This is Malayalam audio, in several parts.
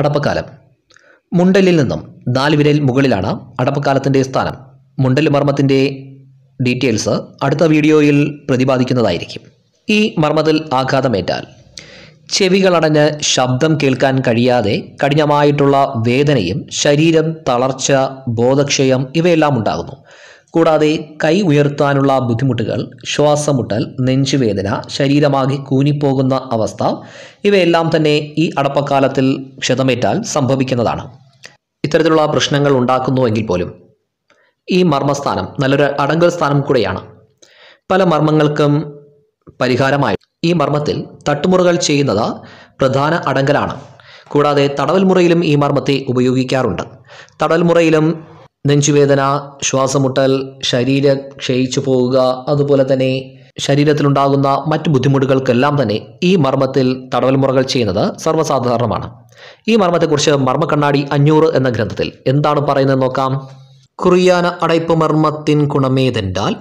അടപ്പക്കാലം മുണ്ടലിൽ നിന്നും നാല് വിരൽ മുകളിലാണ് അടപ്പക്കാലത്തിൻ്റെ സ്ഥാനം മുണ്ടൽ മർമ്മത്തിൻ്റെ ഡീറ്റെയിൽസ് അടുത്ത വീഡിയോയിൽ പ്രതിപാദിക്കുന്നതായിരിക്കും ഈ മർമ്മത്തിൽ ആഘാതമേറ്റാൽ ചെവികളടഞ്ഞ് ശബ്ദം കേൾക്കാൻ കഴിയാതെ കഠിനമായിട്ടുള്ള വേദനയും ശരീരം തളർച്ച ബോധക്ഷയം ഇവയെല്ലാം ഉണ്ടാകുന്നു കൂടാതെ കൈ ഉയർത്താനുള്ള ബുദ്ധിമുട്ടുകൾ ശ്വാസമുട്ടൽ നെഞ്ചുവേദന ശരീരമാകെ കൂനിപ്പോകുന്ന അവസ്ഥ ഇവയെല്ലാം തന്നെ ഈ അടപ്പക്കാലത്തിൽ ക്ഷതമേറ്റാൽ സംഭവിക്കുന്നതാണ് ഇത്തരത്തിലുള്ള പ്രശ്നങ്ങൾ ഉണ്ടാക്കുന്നുവെങ്കിൽ പോലും ഈ മർമ്മസ്ഥാനം നല്ലൊരു അടങ്കൽ സ്ഥാനം കൂടെയാണ് പല മർമ്മങ്ങൾക്കും പരിഹാരമായി ഈ മർമ്മത്തിൽ തട്ടുമുറകൾ ചെയ്യുന്നത് പ്രധാന അടങ്കലാണ് കൂടാതെ തടവൽ മുറയിലും ഈ മർമ്മത്തെ ഉപയോഗിക്കാറുണ്ട് തടൽ മുറയിലും നെഞ്ചുവേദന ശ്വാസമുട്ടൽ ശരീരം ക്ഷയിച്ചു പോവുക അതുപോലെ തന്നെ ശരീരത്തിലുണ്ടാകുന്ന മറ്റ് ബുദ്ധിമുട്ടുകൾക്കെല്ലാം തന്നെ ഈ മർമ്മത്തിൽ തടവൽമുറകൾ ചെയ്യുന്നത് സർവ്വസാധാരണമാണ് ഈ മർമ്മത്തെക്കുറിച്ച് മർമ്മക്കണ്ണാടി അഞ്ഞൂറ് എന്ന ഗ്രന്ഥത്തിൽ എന്താണ് പറയുന്നത് നോക്കാം കുറിയാന അടയ്പ് മർമ്മത്തിൻ ഗുണമേതെൻ്റാൽ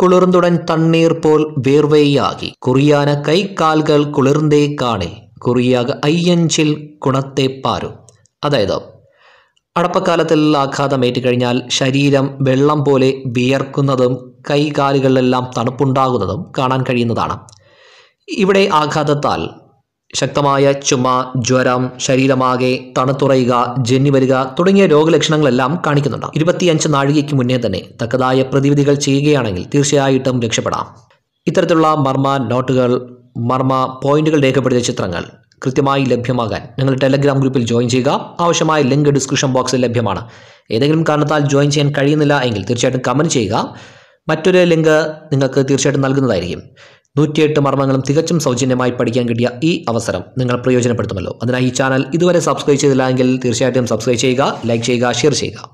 കുളിർന്നുടൻ തണ്ണീർ പോൽ വേർവേയാകി കുറിയാന കൈക്കാലുകൾ കുളിർന്നേ കാണിൽ കുറിയാക അയ്യഞ്ചിൽ ഗുണത്തെ പാരു അതായത് അടപ്പക്കാലത്തിൽ ആഘാതം കഴിഞ്ഞാൽ ശരീരം വെള്ളം പോലെ വിയർക്കുന്നതും കൈകാലുകളിലെല്ലാം തണുപ്പുണ്ടാകുന്നതും കാണാൻ കഴിയുന്നതാണ് ഇവിടെ ആഘാതത്താൽ ശക്തമായ ചുമ ജ്വരം ശരീരമാകെ തണുത്തുറയുക ജന്നി വരിക തുടങ്ങിയ രോഗലക്ഷണങ്ങളെല്ലാം കാണിക്കുന്നുണ്ട് ഇരുപത്തിയഞ്ച് നാഴികയ്ക്ക് മുന്നേ തന്നെ തക്കതായ പ്രതിവിധികൾ ചെയ്യുകയാണെങ്കിൽ തീർച്ചയായിട്ടും രക്ഷപ്പെടാം ഇത്തരത്തിലുള്ള മർമ്മ നോട്ടുകൾ മർമ്മ പോയിന്റുകൾ രേഖപ്പെടുത്തിയ ചിത്രങ്ങൾ കൃത്യമായി ലഭ്യമാകാൻ നിങ്ങൾ ടെലഗ്രാം ഗ്രൂപ്പിൽ ജോയിൻ ചെയ്യുക ആവശ്യമായ ലിങ്ക് ഡിസ്ക്രിപ്ഷൻ ബോക്സിൽ ലഭ്യമാണ് ഏതെങ്കിലും കാരണത്താൽ ജോയിൻ ചെയ്യാൻ കഴിയുന്നില്ല എങ്കിൽ തീർച്ചയായിട്ടും കമൻറ്റ് ചെയ്യുക മറ്റൊരു ലിങ്ക് നിങ്ങൾക്ക് തീർച്ചയായിട്ടും നൽകുന്നതായിരിക്കും നൂറ്റിയെട്ട് മർമ്മങ്ങളും തികച്ചും സൗജന്യമായി പഠിക്കാൻ കിട്ടിയ ഈ അവസരം നിങ്ങൾ പ്രയോജനപ്പെടുത്തുമല്ലോ അതിനായി ഈ ചാനൽ ഇതുവരെ സബ്സ്ക്രൈബ് ചെയ്തില്ല എങ്കിൽ തീർച്ചയായിട്ടും സബ്സ്ക്രൈബ് ചെയ്യുക ലൈക്ക് ചെയ്യുക ഷെയർ ചെയ്യുക